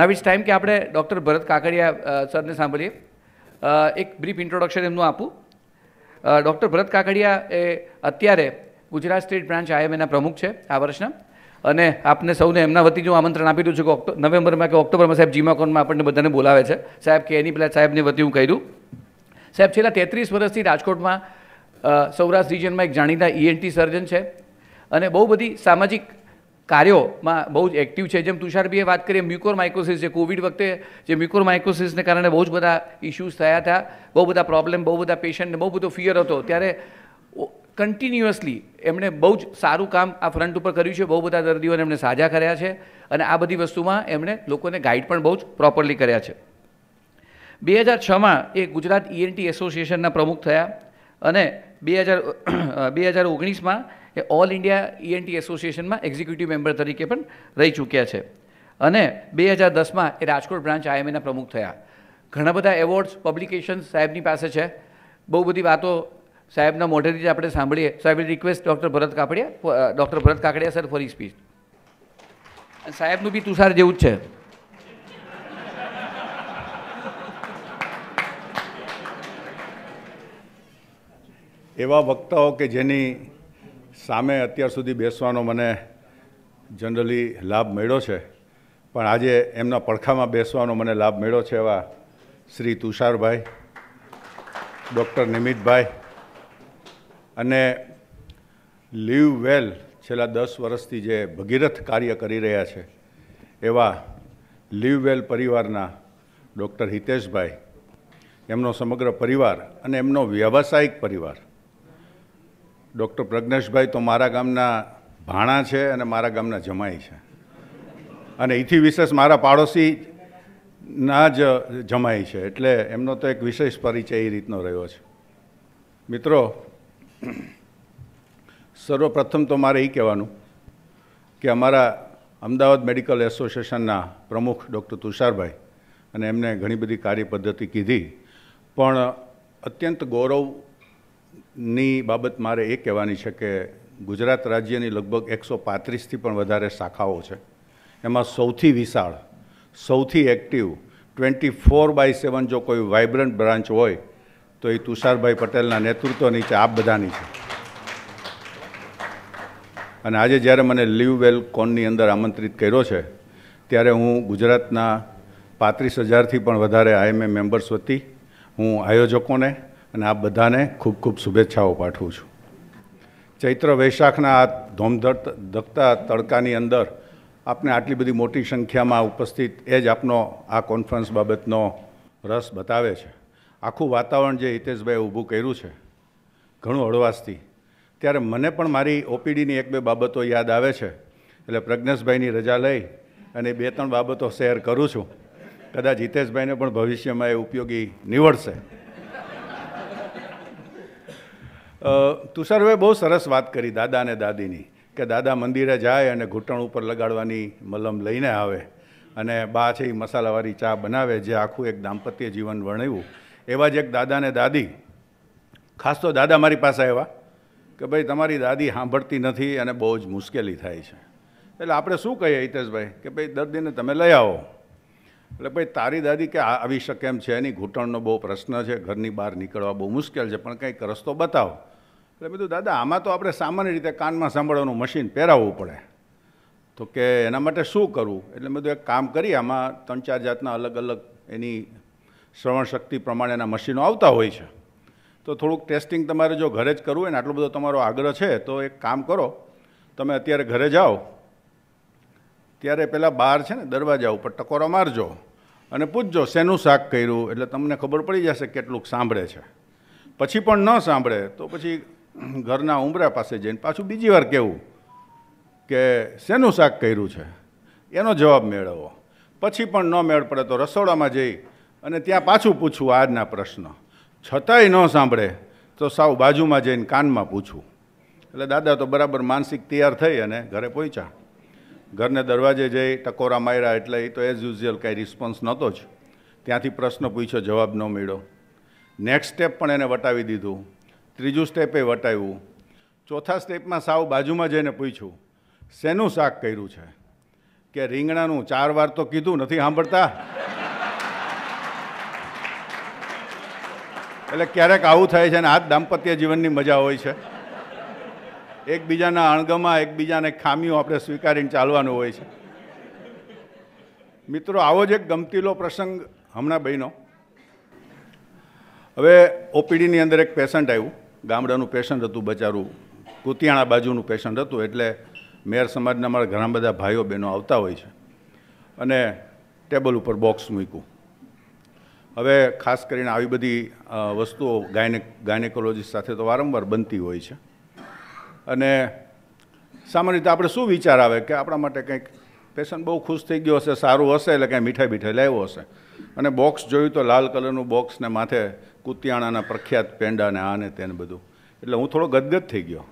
Now it's time કે આપણે doctor Bharat Kakadiya સરને સાંભળીએ એક બ્રીફ ઇન્ટ્રોડક્શન એમનું આપું ડૉક્ટર ભરત કાકડિયા એ અત્યારે ગુજરાત સ્ટેટ બ્રાન્ચ આઈએમએના પ્રમુખ છે આ વર્ષના અને આપને સૌને એમના વતી હું આમંત્રણ આપી દઉં છું કે નવેમ્બરમાં કે ઓક્ટોબરમાં સાહેબ જીમાકોનમાં આપણને બધાને બોલાવે છે સાહેબ કે એની પેલા સાહેબને વતી હું કહી દઉં સાહેબ છેલ્લા તેત્રીસ વર્ષથી રાજકોટમાં સૌરાષ્ટ્ર રિજનમાં એક જાણીતા ઈએનટી e સર્જન છે અને બહુ બધી સામાજિક કાર્યોમાં બહુ જ એક્ટિવ છે જેમ તુષારભીએ વાત કરીએ મ્યુકોરમાઇકોસિસ જે કોવિડ વખતે જે મ્યુકોર મ્યુકોરમાઇકોસિસને કારણે બહુ જ બધા ઇશ્યુઝ થયા હતા બહુ બધા પ્રોબ્લેમ બહુ બધા પેશન્ટને બહુ બધો ફિયર હતો ત્યારે કન્ટિન્યુઅસલી એમણે બહુ જ સારું કામ આ ફ્રન્ટ ઉપર કર્યું છે બહુ બધા દર્દીઓને એમણે સાજા કર્યા છે અને આ બધી વસ્તુમાં એમણે લોકોને ગાઈડ પણ બહુ જ પ્રોપરલી કર્યા છે બે હજાર છમાં એ ગુજરાત ઈએનટી e એસોસિએશનના પ્રમુખ થયા અને બે હજાર બે હજાર ઓગણીસમાં એ ઓલ ઇન્ડિયા ઈએનટી e એસોસિએશનમાં એક્ઝિક્યુટિવ મેમ્બર તરીકે પણ રહી ચૂક્યા છે અને બે હજાર દસમાં એ રાજકોટ બ્રાન્ચ આઈએમએના પ્રમુખ થયા ઘણા બધા એવોર્ડ્સ પબ્લિકેશન્સ સાહેબની પાસે છે બહુ બધી વાતો સાહેબના મોઢેથી જ આપણે સાંભળીએ સાહેબ request doctor Bharat Kapadia doctor Bharat Kakadiya sir for speech સાહેબનું બી તુષાર જેવું જ છે એવા વક્તાઓ કે જેની સામે અત્યાર સુધી બેસવાનો મને જનરલી લાભ મળ્યો છે પણ આજે એમના પડખામાં બેસવાનો મને લાભ મળ્યો છે એવા શ્રી તુષારભાઈ ડૉક્ટર નિમિતભાઈ અને લીવ વેલ છેલ્લા દસ વર્ષથી જે ભગીરથ કાર્ય કરી રહ્યા છે એવા લીવ વેલ પરિવારના ડૉક્ટર હિતેશભાઈ એમનો સમગ્ર પરિવાર અને એમનો વ્યવસાયિક પરિવાર ડૉક્ટર પ્રજ્ઞેશભાઈ તો મારા ગામના ભાણા છે અને મારા ગામના જમાઈ છે અને એથી વિશેષ મારા પાડોશીના જ જમાઈ છે એટલે એમનો તો એક વિશેષ પરિચય એ રીતનો રહ્યો છે મિત્રો સર્વપ્રથમ તો મારે એ કહેવાનું કે અમારા અમદાવાદ મેડિકલ એસોસિએશનના પ્રમુખ ડૉક્ટર તુષારભાઈ અને એમને ઘણી બધી કાર્યપદ્ધતિ કીધી પણ અત્યંત ગૌરવ ની બાબત મારે એ કહેવાની છે કે ગુજરાત રાજ્યની લગભગ એકસો પાંત્રીસથી પણ વધારે શાખાઓ છે એમાં સૌથી વિશાળ સૌથી active twenty four by seven જો કોઈ વાઇબ્રન્ટ બ્રાન્ચ હોય તો એ તુષારભાઈ પટેલના નેતૃત્વ નીચે આપ બધાની છે અને આજે જ્યારે મને લીવ વેલ કોનની અંદર આમંત્રિત કર્યો છે ત્યારે હું ગુજરાતના પાંત્રીસ હજારથી પણ વધારે આઈએમએ મેમ્બર્સ વતી હું આયોજકોને અને આ બધાને ખૂબ ખૂબ શુભેચ્છાઓ પાઠવું છું ચૈત્ર વૈશાખના આ ધોમધટ ધકતા તડકાની અંદર આપને આટલી બધી મોટી સંખ્યામાં ઉપસ્થિત એ જ આપનો આ કોન્ફરન્સ બાબતનો રસ બતાવે છે આખું વાતાવરણ જે હિતેશભાઈએ ઊભું કર્યું છે ઘણું હળવાશથી ત્યારે મને પણ મારી ઓપીડીની એક બે બાબતો યાદ આવે છે એટલે પ્રજ્ઞેશભાઈની રજા લઈ અને બે ત્રણ બાબતો શેર કરું છું કદાચ હિતેશભાઈને પણ ભવિષ્યમાં એ ઉપયોગી નીવડશે તુષારભાઈ બહુ સરસ વાત કરી દાદા અને દાદીની કે દાદા મંદિરે જાય અને ઘૂંટણ ઉપર લગાડવાની મલમ લઈને આવે અને બા છે એ મસાલાવાળી ચા બનાવે જે આખું એક દાંપત્ય જીવન વર્ણવ્યું એવા જ એક દાદા અને દાદી ખાસ તો દાદા મારી પાસે આવ્યા કે ભાઈ તમારી દાદી સાંભળતી નથી અને બહુ જ મુશ્કેલી થાય છે એટલે આપણે શું કહીએ હિતેશભાઈ કે ભાઈ દર્દીને તમે લઈ આવો એટલે ભાઈ તારી દાદી કે આવી શકે એમ છે એની ઘૂંટણનો બહુ પ્રશ્ન છે ઘરની બહાર નીકળવા બહુ મુશ્કેલ છે પણ કંઈક રસ્તો બતાવો એટલે બધું દાદા આમાં તો આપણે સામાન્ય રીતે કાનમાં સાંભળવાનું મશીન પહેરાવવું પડે તો કે એના માટે શું કરવું એટલે બધું એક કામ કરી આમાં ત્રણ ચાર જાતના અલગ અલગ એની શ્રવણ શક્તિ પ્રમાણેના મશીનો આવતા હોય છે તો થોડુંક ટેસ્ટિંગ તમારે જો ઘરે જ કરવું હોય ને આટલો બધો તમારો આગ્રહ છે તો એક કામ કરો તમે અત્યારે ઘરે જાઓ ત્યારે પહેલાં બહાર છે ને દરવાજા ઉપર ટકોરો મારજો અને પૂછજો શેનું શાક કર્યું એટલે તમને ખબર પડી જશે કેટલુંક સાંભળે છે પછી પણ ન સાંભળે તો પછી ઘરના ઉંબરા પાસે જઈને પાછું બીજી વાર કહેવું કે શેનું શાક કર્યું છે એનો જવાબ મેળવો પછી પણ ન મેળ પડે તો રસોડામાં જઈ અને ત્યાં પાછું પૂછવું આજના પ્રશ્ન છતાંય ન સાંભળે તો સાવ બાજુમાં જઈને કાનમાં પૂછવું એટલે દાદા તો બરાબર માનસિક તૈયાર થઈ અને ઘરે પહોંચ્યા ઘરને દરવાજે જઈ ટકોરા માર્યા એટલે એ તો એઝ યુઝ્યુઅલ કાંઈ રિસ્પોન્સ નહોતો જ ત્યાંથી પ્રશ્ન પૂછ્યો જવાબ ન મળ્યો નેક્સ્ટ સ્ટેપ પણ એને વટાવી દીધું ત્રીજું સ્ટેપે વટાવ્યું ચોથા સ્ટેપમાં સાવ બાજુમાં જઈને પૂછ્યું શેનું શાક કર્યું છે કે રીંગણાનું ચાર વાર તો કીધું નથી સાંભળતા એટલે ક્યારેક આવું થાય છે ને આ દાંપત્ય જીવનની મજા હોય છે એકબીજાના અણગમાં એકબીજાને ખામીઓ આપણે સ્વીકારીને ચાલવાનું હોય છે મિત્રો આવો જ એક ગમતીલો પ્રસંગ હમણાં બહેનો હવે ઓપીડીની અંદર એક પેશન્ટ આવ્યું ગામડાનું પેશન્ટ હતું બચારું કુતિયાણા બાજુનું પેશન્ટ હતું એટલે મેયર સમાજના અમારા ઘણા બધા ભાઈઓ બહેનો આવતા હોય છે અને ટેબલ ઉપર બોક્સ મૂક્યું હવે ખાસ કરીને આવી બધી વસ્તુઓ ગાયને ગાયનેકોલોજીસ્ટ સાથે તો વારંવાર બનતી હોય છે અને સામાન્ય રીતે આપણે શું વિચાર આવે કે આપણા માટે કંઈક પેશન્ટ બહુ ખુશ થઈ ગયો હશે સારું હશે એટલે કંઈ મીઠાઈ બીઠાઈ લાવ્યો હશે અને બોક્સ જોયું તો લાલ કલરનું બોક્સને માથે કુતિયાણાના પ્રખ્યાત પેંડાને આને તેને બધું એટલે હું થોડો ગદગદ થઈ ગયો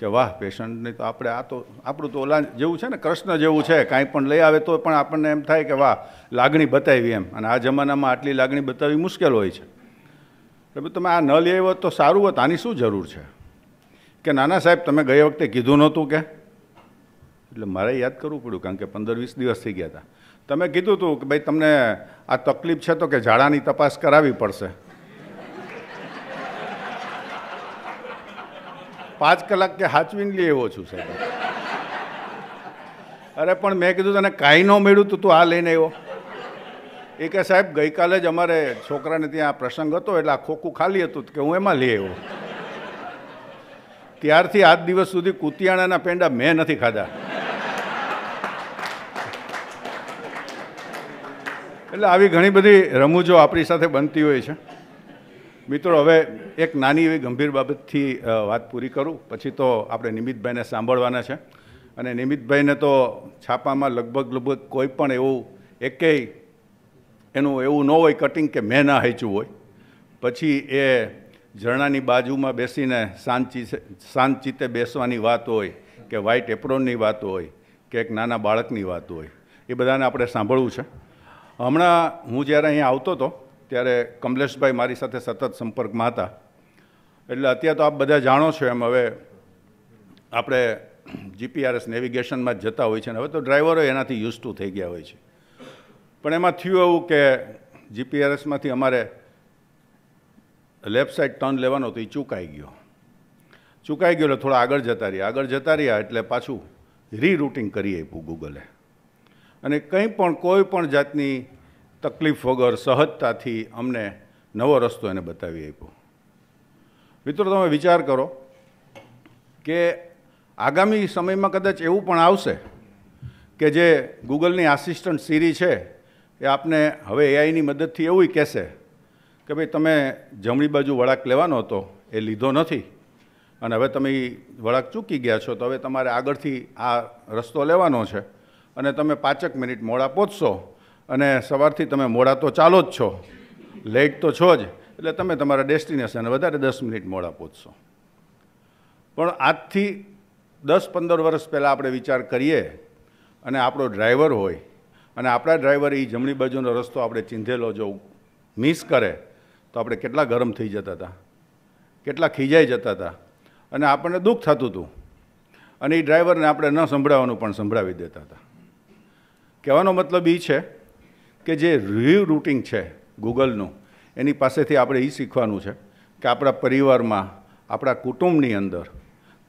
કે વાહ પેશન્ટને તો આપણે આ તો આપણું તો ઓલા જેવું છે ને કૃષ્ણ જેવું છે કાંઈ પણ લઈ આવે તો પણ આપણને એમ થાય કે વાહ લાગણી બતાવી એમ અને આ જમાનામાં આટલી લાગણી બતાવવી મુશ્કેલ હોય છે એટલે તમે આ ન લઈ આવ્યો તો સારું હોત આની શું જરૂર છે કે નાના સાહેબ તમે ગયા વખતે કીધું નહોતું કે એટલે મારે યાદ કરવું પડ્યું કારણ કે પંદર વીસ દિવસ થઈ ગયા હતા તમે કીધું હતું કે ભાઈ તમને આ તકલીફ છે તો કે ઝાડાની તપાસ કરાવી પડશે પાંચ કલાક કે હાચવીને લઈ આવ્યો છું સાહેબ અરે પણ મેં કીધું તને કાંઈ ન મળ્યું તું તું આ લઈને આવ્યો એ કે સાહેબ ગઈકાલે જ અમારે છોકરાને ત્યાં પ્રસંગ હતો એટલે આ ખોખું ખાલી હતું કે હું એમાં લઈ આવ્યો ત્યારથી આજ દિવસ સુધી કુતિયાણાના પેંડા મેં નથી ખાધા એટલે આવી ઘણી બધી રમૂજો આપણી સાથે બનતી હોય છે મિત્રો હવે એક નાની એવી ગંભીર બાબતથી વાત પૂરી કરું પછી તો આપણે નિમિતભાઈને સાંભળવાના છે અને નિમિતભાઈને તો છાપામાં લગભગ લગભગ કોઈ પણ એવું એકેય એનું એવું ન હોય કટિંગ કે મેં ના હાંચ્યું હોય પછી એ ઝરણાની બાજુમાં બેસીને શાંતિ શાંત ચિત્તે બેસવાની વાત હોય કે વ્હાઇટ એપ્રોનની વાત હોય કે એક નાના બાળકની વાત હોય એ બધાને આપણે સાંભળવું છે હમણાં હું જ્યારે અહીંયા આવતો હતો ત્યારે કમલેશભાઈ મારી સાથે સતત સંપર્કમાં હતા એટલે અત્યારે તો આપ બધા જાણો છો એમ હવે આપણે જીપીઆરએસ નેવિગેશનમાં જ જતા હોય છે અને હવે તો ડ્રાઈવરો એનાથી યુઝ ટુ થઈ ગયા હોય છે પણ એમાં થયું એવું કે જીપીઆરએસમાંથી અમારે લેફ્ટ સાઈડ ટર્ન લેવાનો હતો એ ચૂકાઈ ગયો ચૂકાઈ ગયો એટલે થોડા આગળ જતા રહ્યા આગળ જતા રહ્યા એટલે પાછું રીરૂટિંગ કરી આપ્યું ગૂગલે અને કંઈ પણ કોઈ પણ જાતની તકલીફ વગર સહજતાથી અમને નવો રસ્તો એને બતાવી આપ્યો મિત્રો તમે વિચાર કરો કે આગામી સમયમાં કદાચ એવું પણ આવશે કે જે ગૂગલની આસિસ્ટન્ટ સીરી છે એ આપને હવે એઆઈની મદદથી એવું કહેશે કે ભાઈ તમે જમણી બાજુ વળાંક લેવાનો હતો એ લીધો નથી અને હવે તમે વળાંક ચૂકી ગયા છો તો હવે તમારે આગળથી આ રસ્તો લેવાનો છે અને તમે પાંચેક મિનિટ મોડા પહોંચશો અને સવારથી તમે મોડા તો ચાલો જ છો લેટ તો છો જ એટલે તમે તમારા ડેસ્ટિનેશન વધારે દસ મિનિટ મોડા પહોંચશો પણ આજથી દસ પંદર વર્ષ પહેલાં આપણે વિચાર કરીએ અને આપણો ડ્રાઈવર હોય અને આપણા ડ્રાઈવર એ જમણી બાજુનો રસ્તો આપણે ચીંધેલો જો મિસ કરે તો આપણે કેટલા ગરમ થઈ જતા હતા કેટલા ખીજાઈ જતા હતા અને આપણને દુઃખ થતું હતું અને એ ડ્રાઈવરને આપણે ન સંભળાવવાનું પણ સંભળાવી દેતા હતા કહેવાનો મતલબ એ છે કે જે રિવ્યૂ રૂટિંગ છે ગૂગલનું એની પાસેથી આપણે એ શીખવાનું છે કે આપણા પરિવારમાં આપણા કુટુંબની અંદર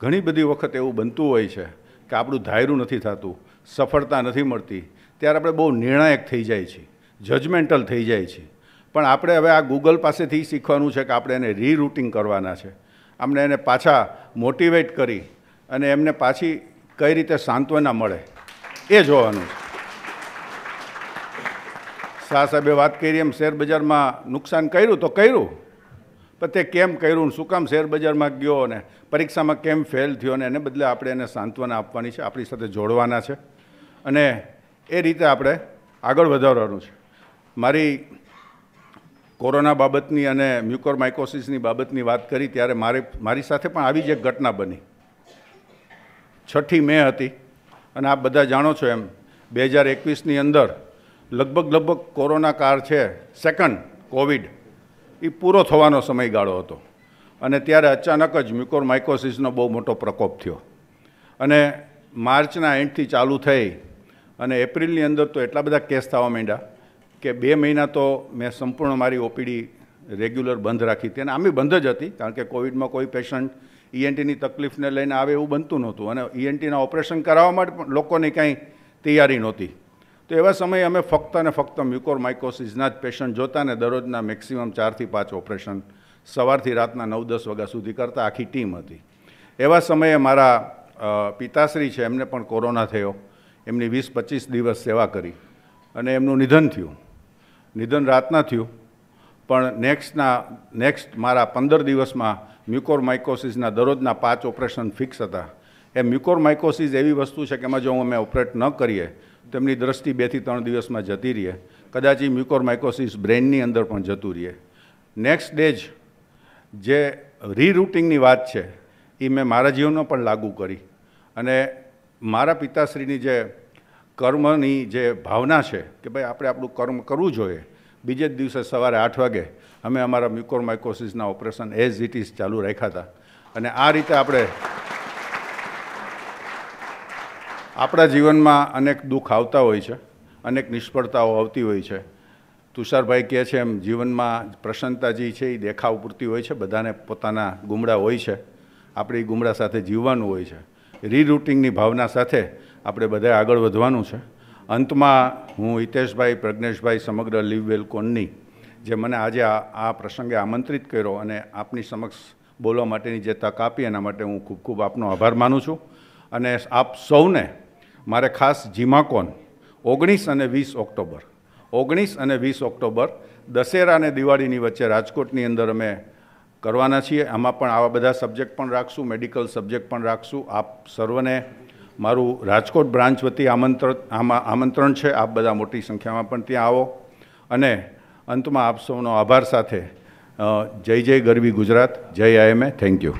ઘણી બધી વખત એવું બનતું હોય છે કે આપણું ધાયરું નથી થતું સફળતા નથી મળતી ત્યારે આપણે બહુ નિર્ણાયક થઈ જાય છે જજમેન્ટલ થઈ જાય છે પણ આપણે હવે આ ગૂગલ પાસેથી શીખવાનું છે કે આપણે એને રીરૂટિંગ કરવાના છે આપણે એને પાછા મોટિવેટ કરી અને એમને પાછી કઈ રીતે સાંત્વના મળે એ જોવાનું છે શાહ સાહેબે વાત કરી એમ શેર બજારમાં નુકસાન કર્યું તો કર્યું પણ તે કેમ કર્યું શું કામ શેર બજારમાં ગયો અને પરીક્ષામાં કેમ ફેલ થયો ને એને બદલે આપણે એને સાંત્વના આપવાની છે આપણી સાથે જોડવાના છે અને એ રીતે આપણે આગળ વધારવાનું છે મારી કોરોના બાબતની અને મ્યુકોર માઇકોસિસની બાબતની વાત કરી ત્યારે મારે મારી સાથે પણ આવી જ એક ઘટના બની છઠ્ઠી મે હતી અને આપ બધા જાણો છો એમ બે હજાર એકવીસની અંદર લગભગ લગભગ કોરોના કાળ છે સેકન્ડ કોવિડ એ પૂરો થવાનો સમયગાળો હતો અને ત્યારે અચાનક જ મ્યુકોર માઇકોસિસનો બહુ મોટો પ્રકોપ થયો અને માર્ચના એન્ડથી ચાલુ થઈ અને એપ્રિલની અંદર તો એટલા બધા કેસ થવા માંડ્યા કે બે મહિના તો મેં સંપૂર્ણ મારી ઓપીડી રેગ્યુલર બંધ રાખી હતી અને આમે બંધ જ હતી કારણ કે કોવિડમાં કોઈ પેશન્ટ ઈએનટીની e તકલીફને લઈને આવે એવું બનતું નહોતું અને ઈએનટીના e ઓપરેશન કરાવવા માટે પણ લોકોની કાંઈ તૈયારી નહોતી તો એવા સમયે અમે ફક્ત અને ફક્ત મ્યુકોર મ્યુકોરમાઇકોસિસના જ પેશન્ટ જોતા ને દરરોજના મેક્સિમમ ચારથી પાંચ ઓપરેશન સવારથી રાતના નવ દસ વાગ્યા સુધી કરતાં આખી ટીમ હતી એવા સમયે મારા પિતાશ્રી છે એમને પણ કોરોના થયો એમની વીસ પચીસ દિવસ સેવા કરી અને એમનું નિધન થયું નિધન રાતના થયું પણ નેક્સ્ટના નેક્સ્ટ મારા પંદર દિવસમાં મ્યુકોર મ્યુકોરમાઇકોસિસના દરરોજના પાંચ ઓપરેશન ફિક્સ હતા એ મ્યુકોરમાઇકોસિસ એવી વસ્તુ છે કે એમાં જો અમે ઓપરેટ ન કરીએ તેમની દ્રષ્ટિ બેથી ત્રણ દિવસમાં જતી રહે કદાચ એ મ્યુકોરમાઇકોસિસ બ્રેનની અંદર પણ જતું રહે નેક્સ્ટ ડે જ જે રીરૂટિંગની વાત છે એ મેં મારા જીવનમાં પણ લાગુ કરી અને મારા પિતાશ્રીની જે કર્મની જે ભાવના છે કે ભાઈ આપણે આપણું કર્મ કરવું જોઈએ બીજે જ દિવસે સવારે આઠ વાગે અમે અમારા મ્યુકોરમાઇકોસિસના ઓપરેશન એઝ ઇટ ઇઝ ચાલુ રાખ્યા હતા અને આ રીતે આપણે આપણા જીવનમાં અનેક દુઃખ આવતા હોય છે અનેક નિષ્ફળતાઓ આવતી હોય છે તુષારભાઈ કહે છે એમ જીવનમાં પ્રસન્નતા જે છે એ દેખાવ પૂરતી હોય છે બધાને પોતાના ગુમડા હોય છે આપણે એ ગુમડા સાથે જીવવાનું હોય છે રીરૂટિંગની ભાવના સાથે આપણે બધા આગળ વધવાનું છે અંતમાં હું હિતેશભાઈ પ્રજ્ઞેશભાઈ સમગ્ર લીવ વેલકોનની જે મને આજે આ આ પ્રસંગે આમંત્રિત કર્યો અને આપની સમક્ષ બોલવા માટેની જે તક આપી એના માટે હું ખૂબ ખૂબ આપનો આભાર માનું છું અને આપ સૌને મારે ખાસ જીમાકોન ઓગણીસ અને વીસ ઓક્ટોબર ઓગણીસ અને વીસ ઓક્ટોબર દશેરા અને દિવાળીની વચ્ચે રાજકોટની અંદર અમે કરવાના છીએ આમાં પણ આવા બધા સબ્જેક્ટ પણ રાખશું મેડિકલ સબ્જેક્ટ પણ રાખશું આપ સર્વને મારું રાજકોટ બ્રાન્ચ વતી આમંત્રણ આમાં આમંત્રણ છે આપ બધા મોટી સંખ્યામાં પણ ત્યાં આવો અને અંતમાં આપ સૌનો આભાર સાથે જય જય ગરવી ગુજરાત જય IMA thank you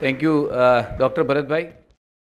Thank you, uh, Dr. Bharat Bhai.